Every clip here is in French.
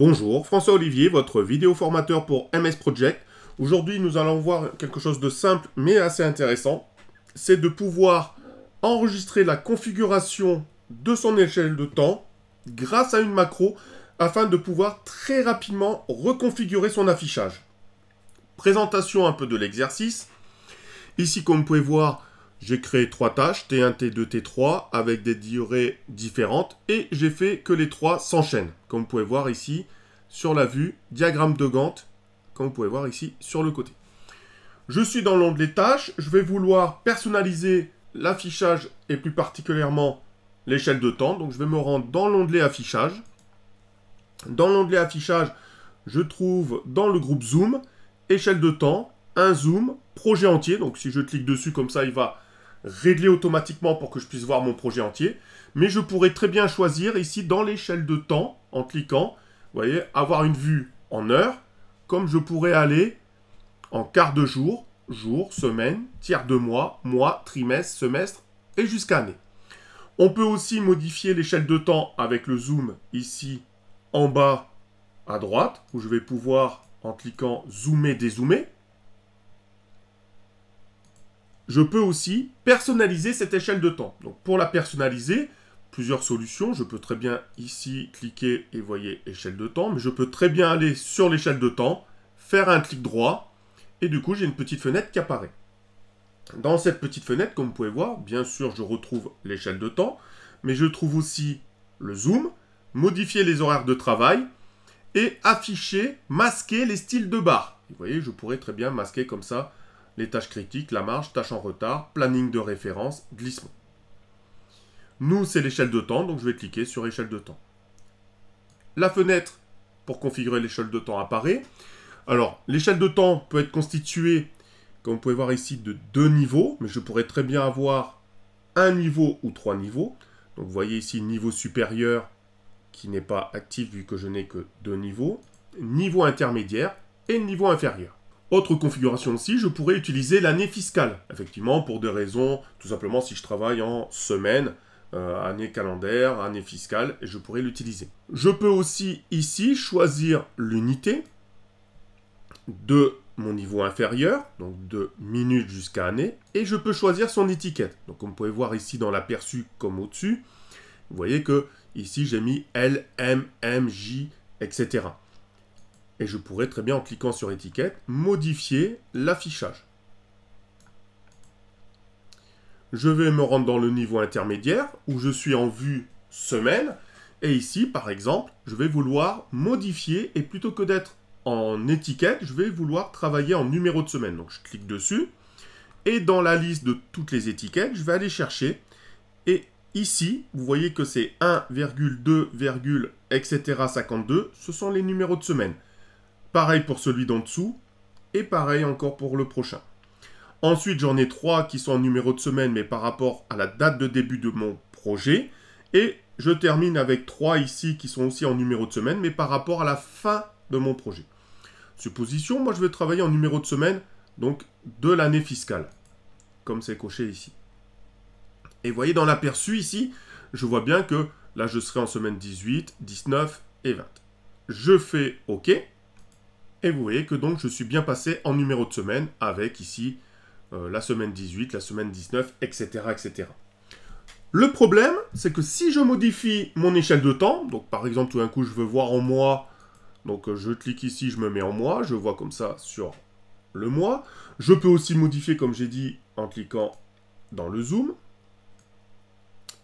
Bonjour, François Olivier, votre vidéo formateur pour MS Project. Aujourd'hui, nous allons voir quelque chose de simple mais assez intéressant. C'est de pouvoir enregistrer la configuration de son échelle de temps grâce à une macro afin de pouvoir très rapidement reconfigurer son affichage. Présentation un peu de l'exercice. Ici, comme vous pouvez voir, j'ai créé trois tâches, T1, T2, T3, avec des durées différentes, et j'ai fait que les trois s'enchaînent, comme vous pouvez voir ici sur la vue, diagramme de Gantt, comme vous pouvez voir ici sur le côté. Je suis dans l'onglet tâches, je vais vouloir personnaliser l'affichage et plus particulièrement l'échelle de temps. Donc je vais me rendre dans l'onglet affichage. Dans l'onglet affichage, je trouve dans le groupe zoom, échelle de temps, un zoom, projet entier. Donc si je clique dessus comme ça, il va réglé automatiquement pour que je puisse voir mon projet entier. Mais je pourrais très bien choisir ici dans l'échelle de temps, en cliquant, vous voyez, avoir une vue en heure, comme je pourrais aller en quart de jour, jour, semaine, tiers de mois, mois, trimestre, semestre et jusqu'à année. On peut aussi modifier l'échelle de temps avec le zoom ici en bas à droite, où je vais pouvoir, en cliquant zoomer, dézoomer je peux aussi personnaliser cette échelle de temps. Donc pour la personnaliser, plusieurs solutions. Je peux très bien ici cliquer et voyez échelle de temps, mais je peux très bien aller sur l'échelle de temps, faire un clic droit, et du coup j'ai une petite fenêtre qui apparaît. Dans cette petite fenêtre, comme vous pouvez voir, bien sûr je retrouve l'échelle de temps, mais je trouve aussi le zoom, modifier les horaires de travail, et afficher, masquer les styles de barre. Vous voyez, je pourrais très bien masquer comme ça les tâches critiques, la marge, tâches en retard, planning de référence, glissement. Nous, c'est l'échelle de temps, donc je vais cliquer sur échelle de temps. La fenêtre pour configurer l'échelle de temps apparaît. Alors, l'échelle de temps peut être constituée, comme vous pouvez voir ici, de deux niveaux, mais je pourrais très bien avoir un niveau ou trois niveaux. Donc, vous voyez ici niveau supérieur qui n'est pas actif vu que je n'ai que deux niveaux, niveau intermédiaire et niveau inférieur. Autre configuration aussi, je pourrais utiliser l'année fiscale, effectivement, pour des raisons, tout simplement si je travaille en semaine, euh, année calendaire, année fiscale, et je pourrais l'utiliser. Je peux aussi ici choisir l'unité de mon niveau inférieur, donc de minutes jusqu'à année, et je peux choisir son étiquette. Donc comme vous pouvez voir ici dans l'aperçu comme au-dessus, vous voyez que ici j'ai mis L, M, M, J, etc. Et je pourrais très bien, en cliquant sur étiquette, modifier l'affichage. Je vais me rendre dans le niveau intermédiaire, où je suis en vue semaine. Et ici, par exemple, je vais vouloir modifier, et plutôt que d'être en étiquette, je vais vouloir travailler en numéro de semaine. Donc je clique dessus, et dans la liste de toutes les étiquettes, je vais aller chercher, et ici, vous voyez que c'est 1,2, etc. 52, ce sont les numéros de semaine. Pareil pour celui d'en dessous. Et pareil encore pour le prochain. Ensuite, j'en ai trois qui sont en numéro de semaine, mais par rapport à la date de début de mon projet. Et je termine avec trois ici qui sont aussi en numéro de semaine, mais par rapport à la fin de mon projet. Supposition, moi je vais travailler en numéro de semaine, donc de l'année fiscale, comme c'est coché ici. Et voyez dans l'aperçu ici, je vois bien que là je serai en semaine 18, 19 et 20. Je fais OK. Et vous voyez que donc je suis bien passé en numéro de semaine avec ici euh, la semaine 18, la semaine 19, etc. etc. Le problème, c'est que si je modifie mon échelle de temps, donc par exemple tout d'un coup je veux voir en mois, donc euh, je clique ici, je me mets en mois, je vois comme ça sur le mois. Je peux aussi modifier comme j'ai dit en cliquant dans le zoom.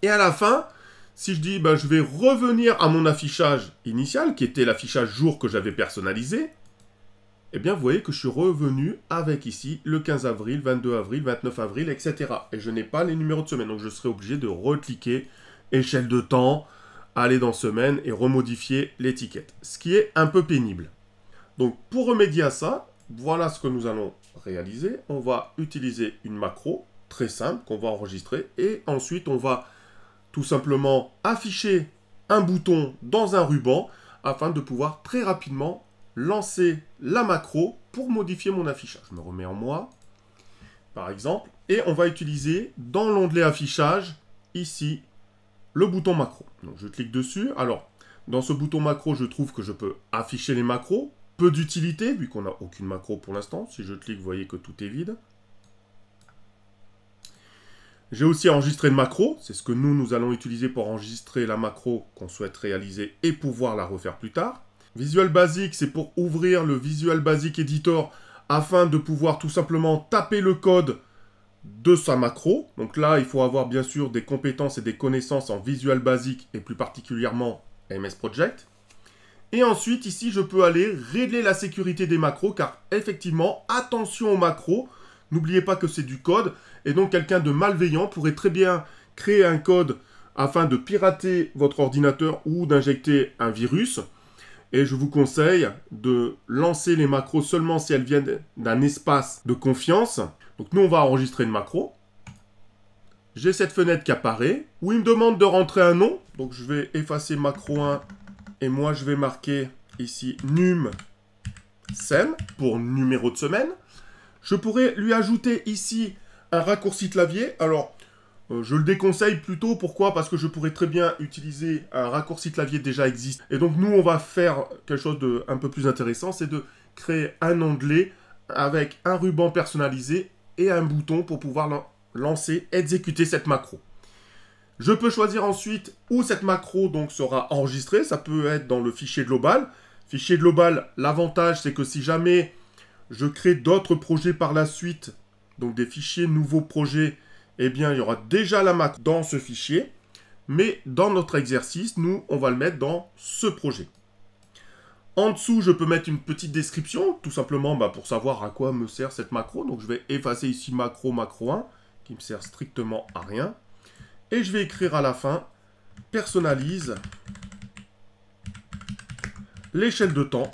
Et à la fin, si je dis, ben, je vais revenir à mon affichage initial, qui était l'affichage jour que j'avais personnalisé, et eh bien, vous voyez que je suis revenu avec ici le 15 avril, 22 avril, 29 avril, etc. Et je n'ai pas les numéros de semaine, donc je serai obligé de recliquer échelle de temps, aller dans semaine et remodifier l'étiquette. Ce qui est un peu pénible. Donc, pour remédier à ça, voilà ce que nous allons réaliser. On va utiliser une macro très simple qu'on va enregistrer et ensuite on va tout simplement afficher un bouton dans un ruban afin de pouvoir très rapidement lancer la macro pour modifier mon affichage. Je me remets en moi, par exemple, et on va utiliser dans l'onglet affichage, ici, le bouton macro. Donc je clique dessus. Alors, dans ce bouton macro, je trouve que je peux afficher les macros. Peu d'utilité, vu qu'on n'a aucune macro pour l'instant. Si je clique, vous voyez que tout est vide. J'ai aussi enregistré une macro, c'est ce que nous, nous allons utiliser pour enregistrer la macro qu'on souhaite réaliser et pouvoir la refaire plus tard. Visual Basic, c'est pour ouvrir le Visual Basic Editor afin de pouvoir tout simplement taper le code de sa macro. Donc là, il faut avoir bien sûr des compétences et des connaissances en Visual Basic et plus particulièrement MS Project. Et ensuite, ici, je peux aller régler la sécurité des macros car effectivement, attention aux macros. N'oubliez pas que c'est du code et donc quelqu'un de malveillant pourrait très bien créer un code afin de pirater votre ordinateur ou d'injecter un virus. Et je vous conseille de lancer les macros seulement si elles viennent d'un espace de confiance. Donc nous, on va enregistrer une macro. J'ai cette fenêtre qui apparaît, où il me demande de rentrer un nom. Donc je vais effacer macro 1, et moi je vais marquer ici num sem, pour numéro de semaine. Je pourrais lui ajouter ici un raccourci clavier. Alors, euh, je le déconseille plutôt, pourquoi Parce que je pourrais très bien utiliser un raccourci clavier déjà existant. Et donc nous, on va faire quelque chose d'un peu plus intéressant, c'est de créer un onglet avec un ruban personnalisé et un bouton pour pouvoir lancer, exécuter cette macro. Je peux choisir ensuite où cette macro donc sera enregistrée, ça peut être dans le fichier global. Fichier global, l'avantage c'est que si jamais je crée d'autres projets par la suite, donc des fichiers nouveaux projets, eh bien, il y aura déjà la macro dans ce fichier. Mais dans notre exercice, nous, on va le mettre dans ce projet. En dessous, je peux mettre une petite description, tout simplement bah, pour savoir à quoi me sert cette macro. Donc, je vais effacer ici macro macro 1, qui me sert strictement à rien. Et je vais écrire à la fin, personnalise l'échelle de temps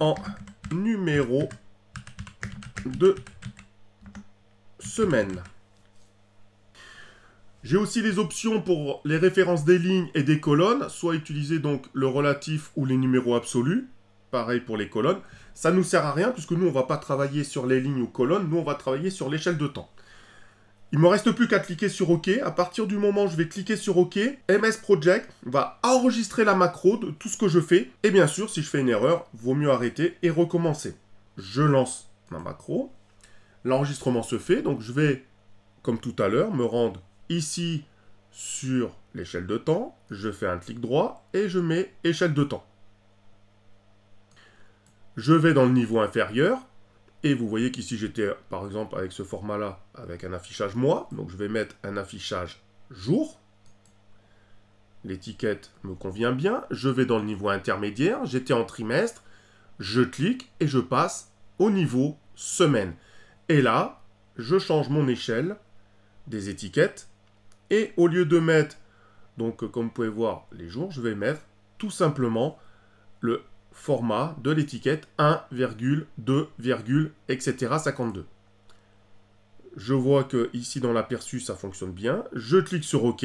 en numéro 2 semaine. J'ai aussi les options pour les références des lignes et des colonnes, soit utiliser donc le relatif ou les numéros absolus, pareil pour les colonnes. Ça ne nous sert à rien puisque nous on ne va pas travailler sur les lignes ou colonnes, nous on va travailler sur l'échelle de temps. Il ne me reste plus qu'à cliquer sur OK. À partir du moment où je vais cliquer sur OK, MS Project va enregistrer la macro de tout ce que je fais. Et bien sûr, si je fais une erreur, vaut mieux arrêter et recommencer. Je lance ma macro l'enregistrement se fait, donc je vais, comme tout à l'heure, me rendre ici sur l'échelle de temps, je fais un clic droit et je mets échelle de temps. Je vais dans le niveau inférieur et vous voyez qu'ici j'étais par exemple avec ce format là avec un affichage mois, donc je vais mettre un affichage jour. L'étiquette me convient bien, je vais dans le niveau intermédiaire, j'étais en trimestre, je clique et je passe au niveau semaine. Et là, je change mon échelle des étiquettes. Et au lieu de mettre, donc euh, comme vous pouvez voir, les jours, je vais mettre tout simplement le format de l'étiquette 1,2, etc. 52. Je vois que ici dans l'aperçu, ça fonctionne bien. Je clique sur OK.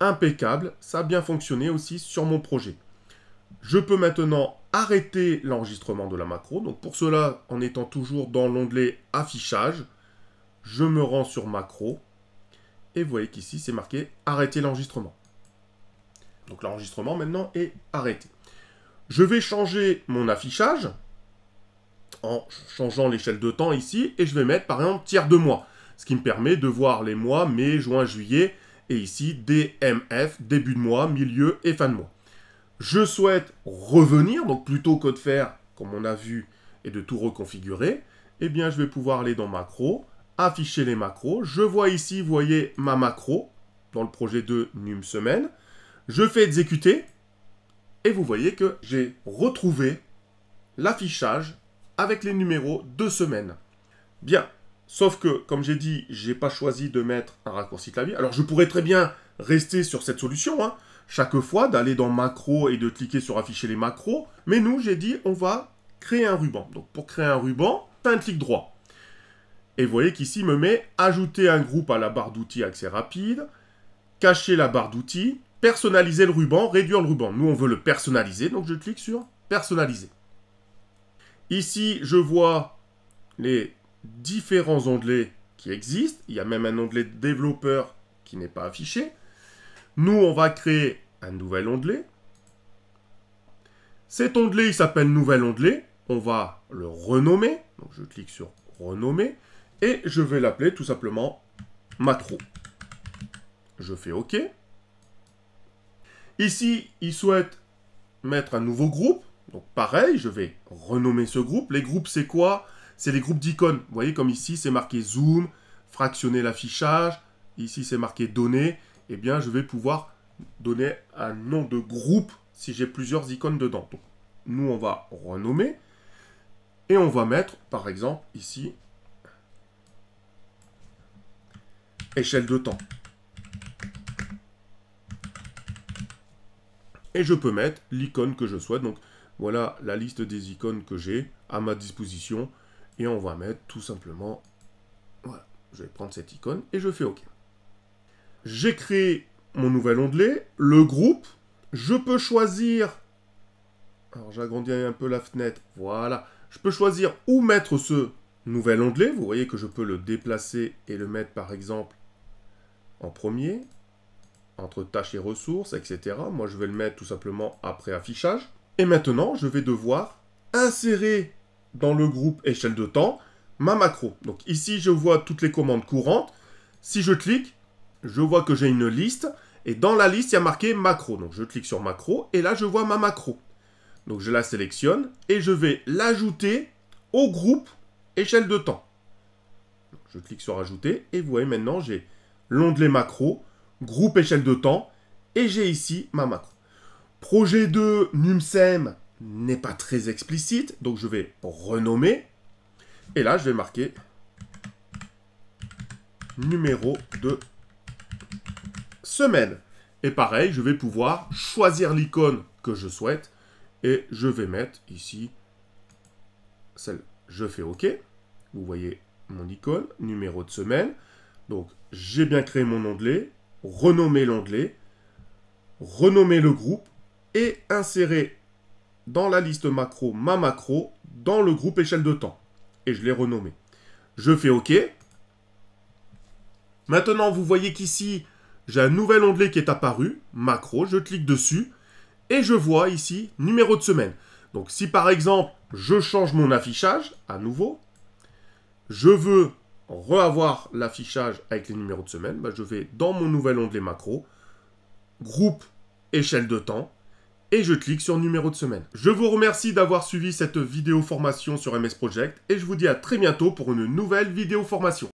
Impeccable. Ça a bien fonctionné aussi sur mon projet. Je peux maintenant arrêter l'enregistrement de la macro. Donc pour cela, en étant toujours dans l'onglet affichage, je me rends sur macro. Et vous voyez qu'ici, c'est marqué arrêter l'enregistrement. Donc l'enregistrement maintenant est arrêté. Je vais changer mon affichage en changeant l'échelle de temps ici. Et je vais mettre par exemple tiers de mois. Ce qui me permet de voir les mois mai, juin, juillet. Et ici, DMF, début de mois, milieu et fin de mois. Je souhaite revenir, donc plutôt que de faire comme on a vu et de tout reconfigurer, eh bien je vais pouvoir aller dans macro, afficher les macros. Je vois ici, vous voyez ma macro dans le projet de NUM semaine. Je fais exécuter et vous voyez que j'ai retrouvé l'affichage avec les numéros de semaine. Bien, sauf que comme j'ai dit, j'ai pas choisi de mettre un raccourci clavier. Alors je pourrais très bien rester sur cette solution, hein, chaque fois d'aller dans macro et de cliquer sur afficher les macros. Mais nous, j'ai dit, on va créer un ruban. Donc pour créer un ruban, un clic droit. Et vous voyez qu'ici, il me met ajouter un groupe à la barre d'outils accès rapide, cacher la barre d'outils, personnaliser le ruban, réduire le ruban. Nous, on veut le personnaliser, donc je clique sur personnaliser. Ici, je vois les différents onglets qui existent. Il y a même un onglet développeur qui n'est pas affiché. Nous, on va créer un nouvel onglet. Cet onglet, il s'appelle nouvel onglet. On va le renommer. je clique sur renommer. Et je vais l'appeler tout simplement Matro. Je fais OK. Ici, il souhaite mettre un nouveau groupe. Donc pareil, je vais renommer ce groupe. Les groupes, c'est quoi C'est les groupes d'icônes. Vous voyez, comme ici, c'est marqué Zoom, fractionner l'affichage. Ici, c'est marqué Données eh bien, je vais pouvoir donner un nom de groupe si j'ai plusieurs icônes dedans. Donc, nous, on va renommer et on va mettre, par exemple, ici, échelle de temps. Et je peux mettre l'icône que je souhaite. Donc, voilà la liste des icônes que j'ai à ma disposition. Et on va mettre tout simplement, voilà, je vais prendre cette icône et je fais OK j'ai créé mon nouvel onglet, le groupe, je peux choisir... Alors j'agrandis un peu la fenêtre, voilà. Je peux choisir où mettre ce nouvel onglet. Vous voyez que je peux le déplacer et le mettre par exemple en premier, entre tâches et ressources, etc. Moi je vais le mettre tout simplement après affichage. Et maintenant je vais devoir insérer dans le groupe échelle de temps ma macro. Donc ici je vois toutes les commandes courantes. Si je clique, je vois que j'ai une liste, et dans la liste, il y a marqué macro. Donc je clique sur macro, et là, je vois ma macro. Donc je la sélectionne, et je vais l'ajouter au groupe échelle de temps. je clique sur ajouter, et vous voyez maintenant, j'ai l'onglet macro, groupe échelle de temps, et j'ai ici ma macro. Projet 2 NumSem n'est pas très explicite, donc je vais renommer, et là, je vais marquer numéro de semaine. Et pareil, je vais pouvoir choisir l'icône que je souhaite et je vais mettre ici celle je fais OK. Vous voyez mon icône, numéro de semaine. Donc, j'ai bien créé mon onglet, renommé l'onglet, renommé le groupe et inséré dans la liste macro ma macro dans le groupe échelle de temps. Et je l'ai renommé. Je fais OK. Maintenant, vous voyez qu'ici, j'ai un nouvel onglet qui est apparu, macro, je clique dessus, et je vois ici numéro de semaine. Donc si par exemple, je change mon affichage, à nouveau, je veux revoir l'affichage avec les numéros de semaine, bah, je vais dans mon nouvel onglet macro, groupe, échelle de temps, et je clique sur numéro de semaine. Je vous remercie d'avoir suivi cette vidéo formation sur MS Project, et je vous dis à très bientôt pour une nouvelle vidéo formation.